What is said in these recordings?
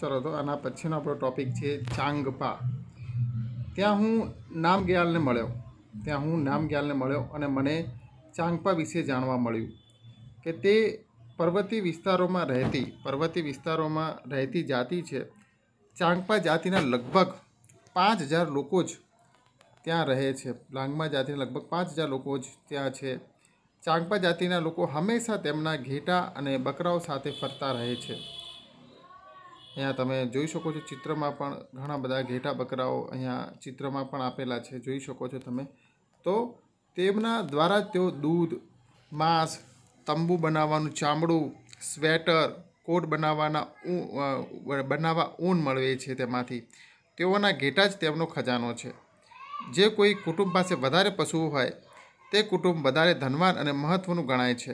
ચલો તો આના પછીનો આપણો ટોપિક છે ચાંગપા ત્યાં હું નામગ્યાલને મળ્યો ત્યાં હું નામગ્યાલને મળ્યો અને મને ચાંગપા વિશે જાણવા મળ્યું કે તે પર્વતીય વિસ્તારોમાં રહેતી પર્વતીય વિસ્તારોમાં રહેતી જાતિ છે ચાંગપા જાતિના લગભગ પાંચ હજાર લોકો જ ત્યાં રહે છે લાંગમા જાતિના લગભગ પાંચ હજાર લોકો જ ત્યાં છે ચાંગપા જાતિના લોકો હંમેશા તેમના ઘેટા અને બકરાઓ સાથે ફરતા રહે છે અહીંયા તમે જોઈ શકો છો ચિત્રમાં પણ ઘણા બધા ઘેટા બકરાઓ અહીંયા ચિત્રમાં પણ આપેલા છે જોઈ શકો છો તમે તો તેમના દ્વારા તેઓ દૂધ માંસ તંબુ બનાવવાનું ચામડું સ્વેટર કોટ બનાવવાના બનાવવા ઊન મળવે છે તેમાંથી તેઓના ઘેટા જ તેમનો ખજાનો છે જે કોઈ કુટુંબ પાસે વધારે પશુઓ હોય તે કુટુંબ વધારે ધનવાન અને મહત્ત્વનું ગણાય છે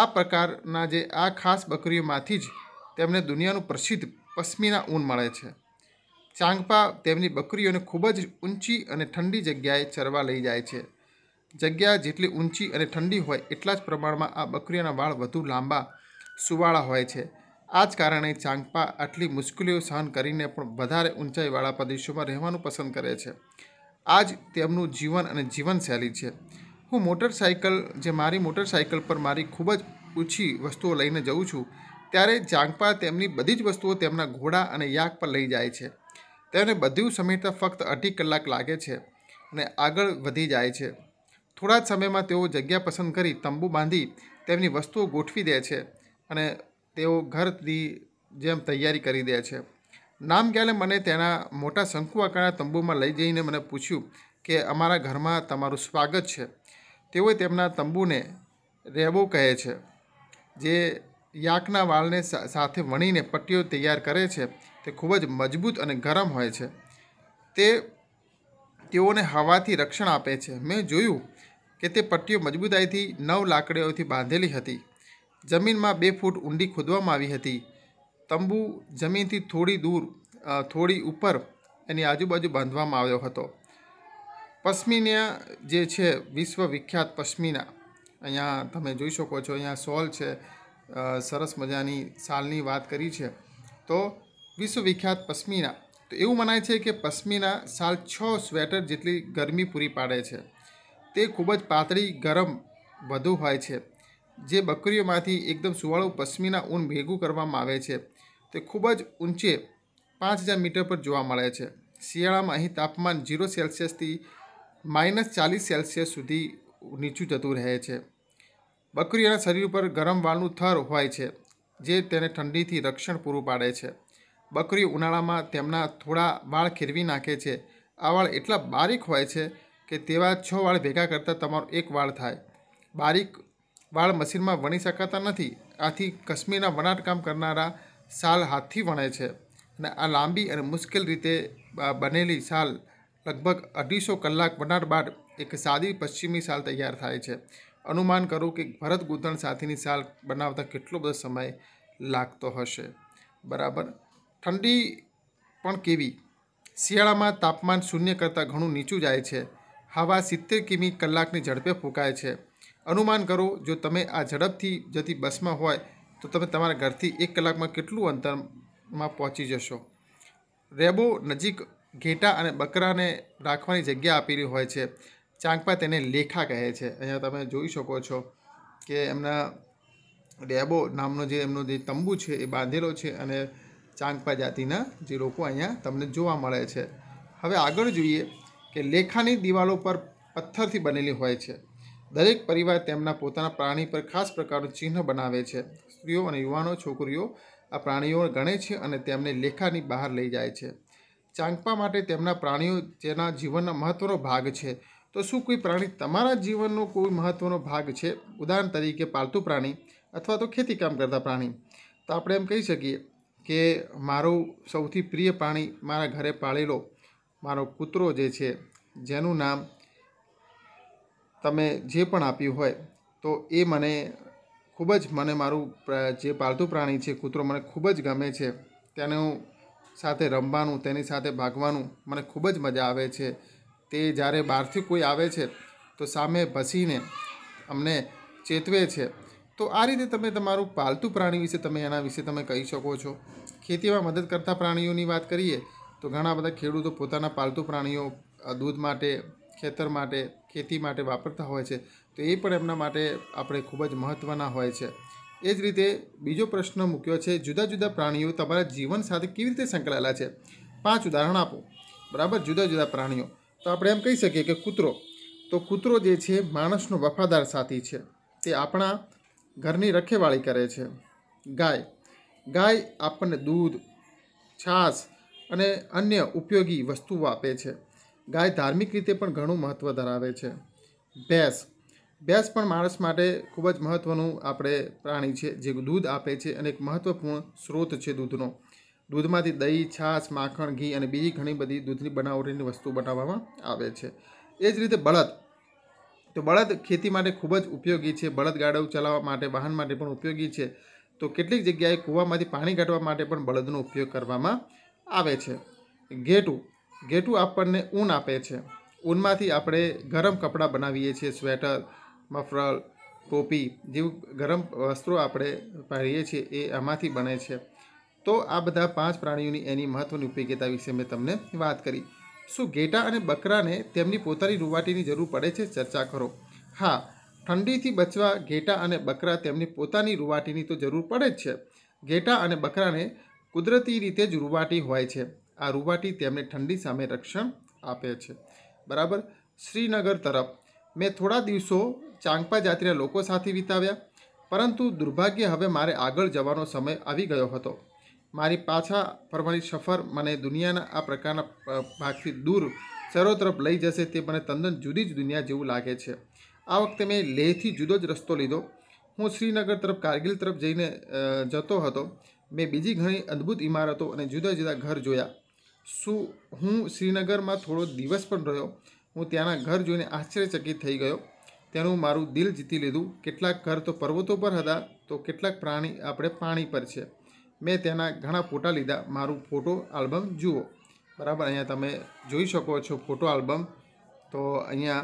આ પ્રકારના જે આ ખાસ બકરીઓમાંથી જ તેમણે દુનિયાનું પ્રસિદ્ધ પશ્મિના ઊન મળે છે ચાંગપા તેમની બકરીઓને ખૂબ જ ઊંચી અને ઠંડી જગ્યાએ ચરવા લઈ જાય છે જગ્યા જેટલી ઊંચી અને ઠંડી હોય એટલા જ પ્રમાણમાં આ બકરીઓના વાળ વધુ લાંબા સુવાળા હોય છે આ જ કારણે ચાંગપા આટલી મુશ્કેલીઓ સહન કરીને પણ વધારે ઊંચાઈવાળા પ્રદેશોમાં રહેવાનું પસંદ કરે છે આ જ તેમનું જીવન અને જીવનશૈલી છે હું મોટરસાયકલ જે મારી મોટરસાયકલ પર મારી ખૂબ જ ઊંચી વસ્તુઓ લઈને જઉં છું ત્યારે જાંગપા તેમની બધી જ વસ્તુઓ તેમના ઘોડા અને યાક પર લઈ જાય છે તેમને બધું સમયતા ફક્ત અઢી કલાક લાગે છે અને આગળ વધી જાય છે થોડા જ સમયમાં તેઓ જગ્યા પસંદ કરી તંબુ બાંધી તેમની વસ્તુઓ ગોઠવી દે છે અને તેઓ ઘરની જેમ તૈયારી કરી દે છે નામ ગયાલે મને તેના મોટા શંકુ આકારના તંબુમાં લઈ જઈને મને પૂછ્યું કે અમારા ઘરમાં તમારું સ્વાગત છે તેઓએ તેમના તંબુને રહેવો કહે છે જે યાકના વાળને સાથે વણીને પટ્ટીઓ તૈયાર કરે છે તે ખૂબ જ મજબૂત અને ગરમ હોય છે તે તેઓને હવાથી રક્ષણ આપે છે મેં જોયું કે તે પટ્ટીઓ મજબૂતાઈથી નવ લાકડીઓથી બાંધેલી હતી જમીનમાં બે ફૂટ ઊંડી ખોદવામાં આવી હતી તંબુ જમીનથી થોડી દૂર થોડી ઉપર એની આજુબાજુ બાંધવામાં આવ્યો હતો પશ્મિના જે છે વિશ્વ વિખ્યાત પશ્મિના અહીંયા તમે જોઈ શકો છો અહીંયા સોલ છે સરસ મજાની સાલની વાત કરી છે તો વિશ્વવિખ્યાત પશ્મિના તો એવું મનાય છે કે પશ્મિના સાલ છ સ્વેટર જેટલી ગરમી પૂરી પાડે છે તે ખૂબ જ પાતળી ગરમ વધુ હોય છે જે બકરીઓમાંથી એકદમ સુવાળું પશ્મિના ઊન ભેગું કરવામાં આવે છે તે ખૂબ જ ઊંચે પાંચ હજાર મીટર પર જોવા મળે છે શિયાળામાં અહીં તાપમાન ઝીરો સેલ્સિયસથી માઇનસ ચાલીસ સેલ્સિયસ સુધી નીચું જતું રહે છે બકરીઓના શરીર ઉપર ગરમ વાળનું થર હોય છે જે તેને ઠંડીથી રક્ષણ પૂરું પાડે છે બકરી ઉનાળામાં તેમના થોડા વાળ ખીરવી નાખે છે આ વાળ એટલા બારીક હોય છે કે તેવા છ વાળ ભેગા કરતાં તમારો એક વાળ થાય બારીક વાળ મશીનમાં વણી શકાતા નથી આથી કશ્મીરના વણાટકામ કરનારા શાલ હાથથી વણે છે અને આ લાંબી અને મુશ્કેલ રીતે બનેલી શાલ લગભગ અઢીસો કલાક વણાટ બાદ એક સાદી પશ્ચિમી શાલ તૈયાર થાય છે અનુમાન કરું કે ભરત ગૂંથણ સાથેની શાલ બનાવતા કેટલો બધો સમય લાગતો હશે બરાબર ઠંડી પણ કેવી શિયાળામાં તાપમાન શૂન્ય કરતાં ઘણું નીચું જાય છે હવા સિત્તેર કિમી કલાકની ઝડપે ફૂંકાય છે અનુમાન કરો જો તમે આ ઝડપથી જતી બસમાં હોય તો તમે તમારા ઘરથી એક કલાકમાં કેટલું અંતરમાં પહોંચી જશો રેબો નજીક ઘેટા અને બકરાને રાખવાની જગ્યા આપેલી હોય છે ચાંકપા તેને લેખા કહે છે અહીંયા તમે જોઈ શકો છો કે એમના ડેબો નામનો જે એમનો જે તંબુ છે એ બાંધેલો છે અને ચાંકપા જાતિના જે લોકો અહીંયા તમને જોવા મળે છે હવે આગળ જોઈએ કે લેખાની દિવાલો પર પથ્થરથી બનેલી હોય છે દરેક પરિવાર તેમના પોતાના પ્રાણી પર ખાસ પ્રકારનું ચિહ્ન બનાવે છે સ્ત્રીઓ અને યુવાનો છોકરીઓ આ પ્રાણીઓ ગણે છે અને તેમને લેખાની બહાર લઈ જાય છે ચાંકપા માટે તેમના પ્રાણીઓ જેના જીવનના મહત્ત્વનો ભાગ છે તો શું કોઈ પ્રાણી તમારા જીવનનો કોઈ મહત્ત્વનો ભાગ છે ઉદાહરણ તરીકે પાલતુ પ્રાણી અથવા તો ખેતી કામ કરતા પ્રાણી તો આપણે એમ કહી શકીએ કે મારું સૌથી પ્રિય પ્રાણી મારા ઘરે પાળેલો મારો કૂતરો જે છે જેનું નામ તમે જે પણ આપ્યું હોય તો એ મને ખૂબ જ મને મારું જે પાલતુ પ્રાણી છે કૂતરો મને ખૂબ જ ગમે છે તેનું સાથે રમવાનું તેની સાથે ભાગવાનું મને ખૂબ જ મજા આવે છે તે જ્યારે બહારથી કોઈ આવે છે તો સામે ભસીને અમને ચેતવે છે તો આ રીતે તમે તમારું પાલતુ પ્રાણી વિશે તમે એના વિશે તમે કહી શકો છો ખેતીમાં મદદ કરતા પ્રાણીઓની વાત કરીએ તો ઘણા બધા ખેડૂતો પોતાના પાલતુ પ્રાણીઓ દૂધ માટે ખેતર માટે ખેતી માટે વાપરતા હોય છે તો એ પણ એમના માટે આપણે ખૂબ જ મહત્ત્વના હોય છે એ જ રીતે બીજો પ્રશ્ન મૂક્યો છે જુદા જુદા પ્રાણીઓ તમારા જીવન સાથે કેવી રીતે સંકળાયેલા છે પાંચ ઉદાહરણ આપો બરાબર જુદા જુદા પ્રાણીઓ તો આપણે એમ કહી શકીએ કે કૂતરો તો કૂતરો જે છે માણસનો વફાદાર સાથી છે તે આપણા ઘરની રખેવાળી કરે છે ગાય ગાય આપણને દૂધ છાસ અને અન્ય ઉપયોગી વસ્તુઓ આપે છે ગાય ધાર્મિક રીતે પણ ઘણું મહત્ત્વ ધરાવે છે ભેંસ ભેંસ પણ માણસ માટે ખૂબ જ મહત્ત્વનું આપણે પ્રાણી છે જે દૂધ આપે છે અને એક મહત્ત્વપૂર્ણ સ્ત્રોત છે દૂધનો દૂધમાંથી દહીં છાશ માખણ ઘી અને બીજી ઘણી બધી દૂધની બનાવટીની વસ્તુ બનાવવામાં આવે છે એ જ રીતે બળદ તો બળદ ખેતી માટે ખૂબ જ ઉપયોગી છે બળદ ગાડવ ચલાવવા માટે વાહન માટે પણ ઉપયોગી છે તો કેટલીક જગ્યાએ કૂવામાંથી પાણી કાઢવા માટે પણ બળદનો ઉપયોગ કરવામાં આવે છે ઘેટું ઘેટું આપણને ઊન આપે છે ઊનમાંથી આપણે ગરમ કપડાં બનાવીએ છીએ સ્વેટર મફરલ ટોપી જેવું ગરમ વસ્ત્રો આપણે પહેરીએ છીએ એ આમાંથી બને છે તો આ બધા પાંચ પ્રાણીઓની એની મહત્ત્વની ઉપયોગીતા વિશે મેં તમને વાત કરી શું ઘેટા અને બકરાને તેમની પોતાની રૂવાટીની જરૂર પડે છે ચર્ચા કરો હા ઠંડીથી બચવા ઘેટા અને બકરા તેમની પોતાની રૂવાટીની તો જરૂર પડે જ છે ઘેટા અને બકરાને કુદરતી રીતે જ રૂવાટી હોય છે આ રૂવાટી તેમને ઠંડી સામે રક્ષણ આપે છે બરાબર શ્રીનગર તરફ મેં થોડા દિવસો ચાંગપા જાત્રીના લોકો સાથે વિતાવ્યા પરંતુ દુર્ભાગ્ય હવે મારે આગળ જવાનો સમય આવી ગયો હતો મારી પાછા ફરવાની સફર મને દુનિયાના આ પ્રકારના ભાગથી દૂર ચરો તરફ લઈ જશે તે મને તદ્દન જુદી જ દુનિયા જેવું લાગે છે આ વખતે મેં લેહથી જુદો જ રસ્તો લીધો હું શ્રીનગર તરફ કારગિલ તરફ જઈને જતો હતો મેં બીજી ઘણી અદ્ભુત ઇમારતો અને જુદા જુદા ઘર જોયા શું હું શ્રીનગરમાં થોડો દિવસ પણ રહ્યો હું ત્યાંના ઘર જોઈને આશ્ચર્યચકિત થઈ ગયો તેનું મારું દિલ જીતી લીધું કેટલાક ઘર તો પર્વતો પર હતા તો કેટલાક પ્રાણી આપણે પાણી પર છે મેં તેના ઘણા ફોટા લીધા મારું ફોટો આલ્બમ જુઓ બરાબર અહીંયા તમે જોઈ શકો છો ફોટો આલ્બમ તો અહીંયા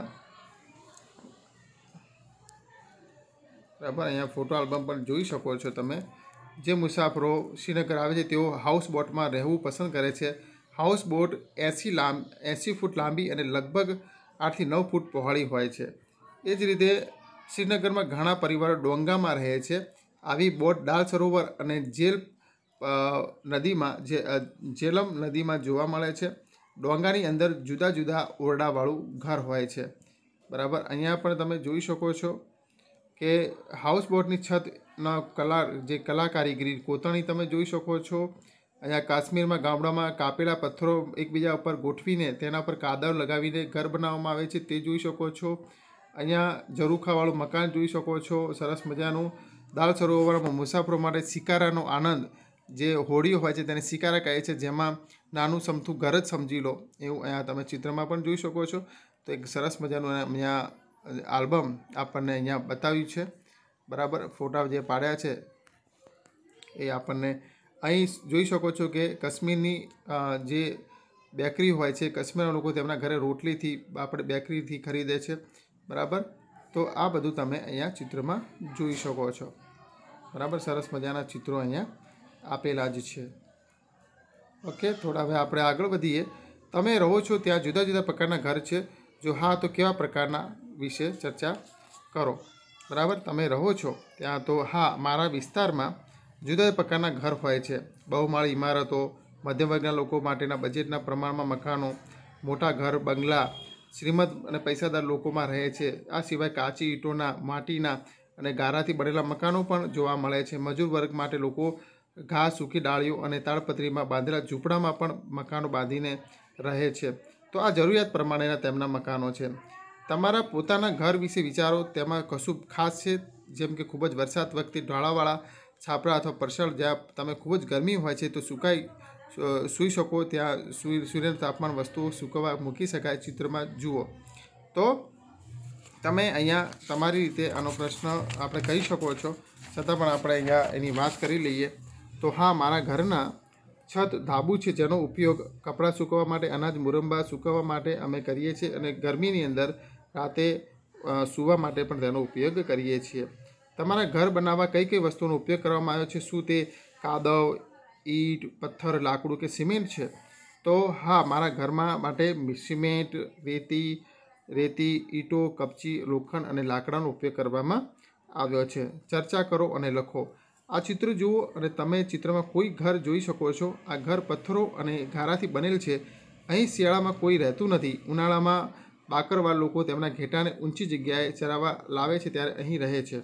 બરાબર અહીંયા ફોટો આલ્બમ પણ જોઈ શકો છો તમે જે મુસાફરો શ્રીનગર આવે છે તેઓ હાઉસ બોટમાં રહેવું પસંદ કરે છે હાઉસ બોટ એંસી લાં એંસી ફૂટ લાંબી અને લગભગ આઠથી નવ ફૂટ પહોળી હોય છે એ જ રીતે શ્રીનગરમાં ઘણા પરિવારો ડોંગામાં રહે છે આવી બોટ દાલ સરોવર અને જેલ નદીમાં જે જેલમ નદીમાં જોવા મળે છે ડોંગાની અંદર જુદા જુદા ઓરડાવાળું ઘર હોય છે બરાબર અહીંયા પણ તમે જોઈ શકો છો કે હાઉસબોટની છતના કલા જે કલા કારીગરી કોતરણી તમે જોઈ શકો છો અહીંયા કાશ્મીરમાં ગામડામાં કાપેલા પથ્થરો એકબીજા ઉપર ગોઠવીને તેના પર કાદર લગાવીને ઘર બનાવવામાં આવે છે તે જોઈ શકો છો અહીંયા ઝરૂખાવાળું મકાન જોઈ શકો છો સરસ મજાનું દાલ સરોવરમાં મુસાફરો માટે શિકારાનો આનંદ જે હોડી હોય છે તેને શિકારા કહે છે જેમાં નાનું સમથું ઘર જ સમજી લો એવું અહીંયા તમે ચિત્રમાં પણ જોઈ શકો છો તો એક સરસ મજાનું અહીંયા આલ્બમ આપણને અહીંયા બતાવ્યું છે બરાબર ફોટા જે પાડ્યા છે એ આપણને અહીં જોઈ શકો છો કે કાશ્મીરની જે બેકરી હોય છે કાશ્મીરના લોકો તેમના ઘરે રોટલીથી આપણે બેકરીથી ખરીદે છે બરાબર તો આ બધું તમે અહીંયા ચિત્રમાં જોઈ શકો છો બરાબર સરસ મજાના ચિત્રો અહીંયા આપેલા જ છે ઓકે થોડા હવે આપણે આગળ વધીએ તમે રહો છો ત્યાં જુદા જુદા પ્રકારના ઘર છે જો હા તો કેવા પ્રકારના વિશે ચર્ચા કરો બરાબર તમે રહો છો ત્યાં તો હા મારા વિસ્તારમાં જુદા પ્રકારના ઘર હોય છે બહુમાળી ઇમારતો મધ્યમ વર્ગના લોકો માટેના બજેટના પ્રમાણમાં મકાનો મોટા ઘર બંગલા શ્રીમદ અને પૈસાદાર લોકોમાં રહે છે આ સિવાય કાચી ઈંટોના માટીના અને ગારાથી બનેલા મકાનો પણ જોવા મળે છે મજૂર વર્ગ માટે લોકો ઘાસ સૂકી ડાળીઓ અને તાડપત્રીમાં બાંધેલા ઝૂંપડામાં પણ મકાનો બાંધીને રહે છે તો આ જરૂરિયાત પ્રમાણેના તેમના મકાનો છે તમારા પોતાના ઘર વિશે વિચારો તેમાં કશું ખાસ છે જેમ કે ખૂબ જ વરસાદ વખતે ઢાળાવાળા છાપરા અથવા પરસળ જ્યાં તમે ખૂબ જ ગરમી હોય છે તો સુકાઈ સૂઈ શકો ત્યાં સૂર્ય તાપમાન વસ્તુઓ સૂકવવા મૂકી શકાય ચિત્રમાં જુઓ તો તમે અહીંયા તમારી રીતે આનો પ્રશ્ન આપણે કહી શકો છો છતાં પણ આપણે અહીંયા એની વાત કરી લઈએ તો હા મારા ઘરના છત ધાબુ છે જેનો ઉપયોગ કપડાં સૂકવવા માટે અનાજ મુરંબા સૂકવવા માટે અમે કરીએ છીએ અને ગરમીની અંદર રાતે સૂવા માટે પણ તેનો ઉપયોગ કરીએ છીએ તમારા ઘર બનાવવા કઈ કઈ વસ્તુનો ઉપયોગ કરવામાં આવ્યો છે શું તે કાદવ ઈટ પથ્થર લાકડું કે સિમેન્ટ છે તો હા મારા ઘરમાં માટે સિમેન્ટ રેતી રેતી ઈંટો કપચી લોખંડ અને લાકડાનો ઉપયોગ કરવામાં આવ્યો છે ચર્ચા કરો અને લખો આ ચિત્ર જુઓ અને તમે ચિત્રમાં કોઈ ઘર જોઈ શકો છો આ ઘર પથ્થરો અને ગારાથી બનેલ છે અહીં શિયાળામાં કોઈ રહેતું નથી ઉનાળામાં બાકરવાળ લોકો તેમના ઘેટાને ઊંચી જગ્યાએ ચરાવવા લાવે છે ત્યારે અહીં રહે છે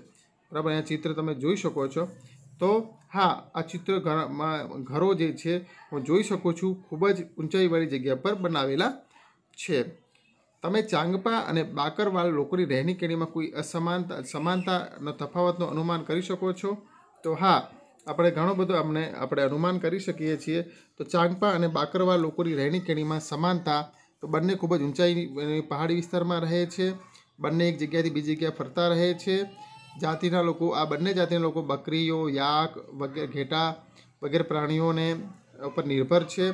બરાબર આ ચિત્ર તમે જોઈ શકો છો તો હા આ ચિત્ર ઘરમાં ઘરો જે છે હું જોઈ શકું છું ખૂબ જ ઊંચાઈવાળી જગ્યા પર બનાવેલા છે તમે ચાંગપા અને બાકરવાલ લોકોની રહેણી કેણીમાં કોઈ અસમાનતા સમાનતાનો તફાવતનો અનુમાન કરી શકો છો તો હા આપણે ઘણો બધો અમને આપણે અનુમાન કરી શકીએ છીએ તો ચાંગપા અને બાકરવા લોકોની રહેણીકેણીમાં સમાનતા તો બંને ખૂબ જ ઊંચાઈ પહાડી વિસ્તારમાં રહે છે બંને એક જગ્યાથી બીજી જગ્યાએ ફરતા રહે છે જાતિના લોકો આ બંને જાતિના લોકો બકરીઓ યાક વગેરે ઘેટા વગેરે પ્રાણીઓને ઉપર નિર્ભર છે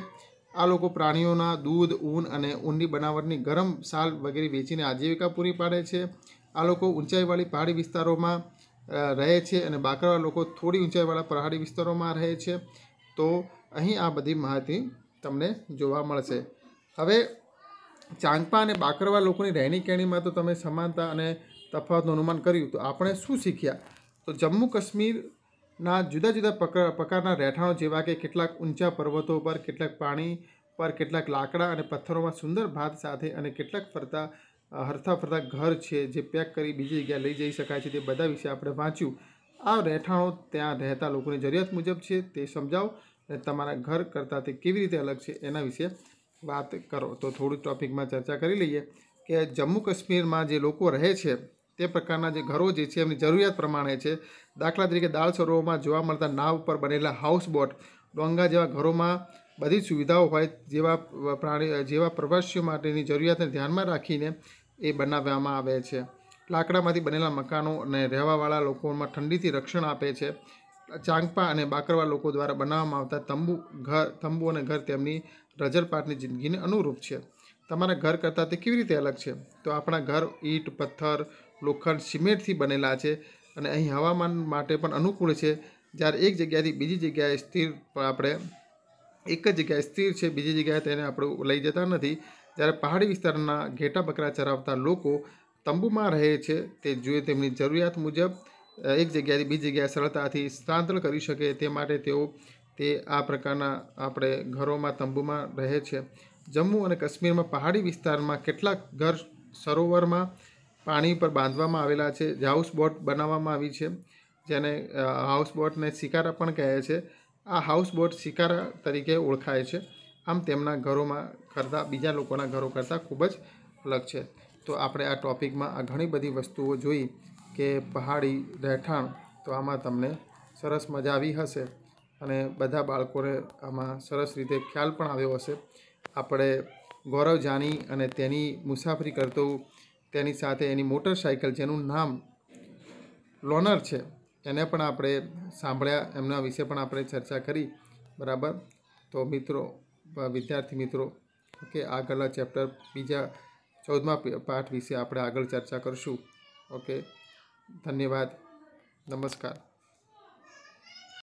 આ લોકો પ્રાણીઓના દૂધ ઊન અને ઊનની બનાવટની ગરમ સાલ વગેરે વેચીને આજીવિકા પૂરી પાડે છે આ લોકો ઊંચાઈવાળી પહાડી વિસ્તારોમાં રહે છે અને બાકરવાળા લોકો થોડી ઊંચાઈવાળા પહાડી વિસ્તારોમાં રહે છે તો અહીં આ બધી માહિતી તમને જોવા મળશે હવે ચાંગપા અને બાકરવા લોકોની રહેણી કહેણીમાં તો તમે સમાનતા અને તફાવતનું અનુમાન કર્યું તો આપણે શું શીખ્યા તો જમ્મુ કાશ્મીરના જુદા જુદા પ્રકારના રહેઠાણો જેવા કે કેટલાક ઊંચા પર્વતો પર કેટલાક પાણી પર કેટલાક લાકડા અને પથ્થરોમાં સુંદર ભાત સાથે અને કેટલાક ફરતા હરતા ફરતા ઘર છે જે પેક કરી બીજી જગ્યાએ લઈ જઈ શકાય છે તે બધા વિશે આપણે વાંચ્યું આ રહેઠાણો ત્યાં રહેતા લોકોની જરૂરિયાત મુજબ છે તે સમજાવો અને તમારા ઘર કરતાં તે કેવી રીતે અલગ છે એના વિશે વાત કરો તો થોડું ટોપિકમાં ચર્ચા કરી લઈએ કે જમ્મુ કાશ્મીરમાં જે લોકો રહે છે તે પ્રકારના જે ઘરો જે છે એમની જરૂરિયાત પ્રમાણે છે દાખલા તરીકે દાળ સરોવરમાં જોવા મળતા નાવ પર બનેલા હાઉસબોટ ડોંગા જેવા ઘરોમાં બધી સુવિધાઓ હોય જેવા પ્રાણી જેવા પ્રવાસીઓ માટેની જરૂરિયાતને ધ્યાનમાં રાખીને એ બનાવવામાં આવે છે લાકડામાંથી બનેલા મકાનો અને રહેવાવાળા લોકોમાં ઠંડીથી રક્ષણ આપે છે ચાંગપા અને બાકરવા લોકો દ્વારા બનાવવામાં આવતા તંબુ ઘર તંબુ અને ઘર તેમની રજરપાટની જિંદગીને અનુરૂપ છે તમારા ઘર કરતાં તે કેવી રીતે અલગ છે તો આપણા ઘર ઈંટ પથ્થર લોખંડ સિમેન્ટથી બનેલા છે અને અહીં હવામાન માટે પણ અનુકૂળ છે જ્યારે એક જગ્યાથી બીજી જગ્યાએ સ્થિર આપણે એક જ જગ્યાએ સ્થિર છે બીજી જગ્યાએ તેને આપણે લઈ જતા નથી જ્યારે પહાડી વિસ્તારના ઘેટા બકરા ચરાવતા લોકો તંબુમાં રહે છે તે જોઈએ તેમની જરૂરિયાત મુજબ એક જગ્યાએથી બીજી જગ્યાએ સરળતાથી સ્થળાંતર કરી શકે તે માટે તેઓ તે આ પ્રકારના આપણે ઘરોમાં તંબુમાં રહે છે જમ્મુ અને કાશ્મીરમાં પહાડી વિસ્તારમાં કેટલાક ઘર સરોવરમાં પાણી પર બાંધવામાં આવેલા છે જે હાઉસ બોટ બનાવવામાં આવી છે જેને હાઉસ બોટને શિકારા પણ કહે છે આ હાઉસ બોટ શિકારા તરીકે ઓળખાય છે આમ તેમના ઘરોમાં કરતાં બીજા લોકોના ઘરો કરતાં ખૂબ જ અલગ છે તો આપણે આ ટૉપિકમાં આ ઘણી બધી વસ્તુઓ જોઈ કે પહાડી રહેઠાણ તો આમાં તમને સરસ મજા આવી હશે અને બધા બાળકોને આમાં સરસ રીતે ખ્યાલ પણ આવ્યો હશે આપણે ગૌરવ જાની અને તેની મુસાફરી કરતો તેની સાથે એની મોટરસાઇકલ જેનું નામ લોનર છે એને પણ આપણે સાંભળ્યા એમના વિશે પણ આપણે ચર્ચા કરી બરાબર તો મિત્રો વિદ્યાર્થી મિત્રો ઓકે આગળના ચેપ્ટર બીજા ચૌદમા પાઠ વિશે આપણે આગળ ચર્ચા કરશું ઓકે ધન્યવાદ નમસ્કાર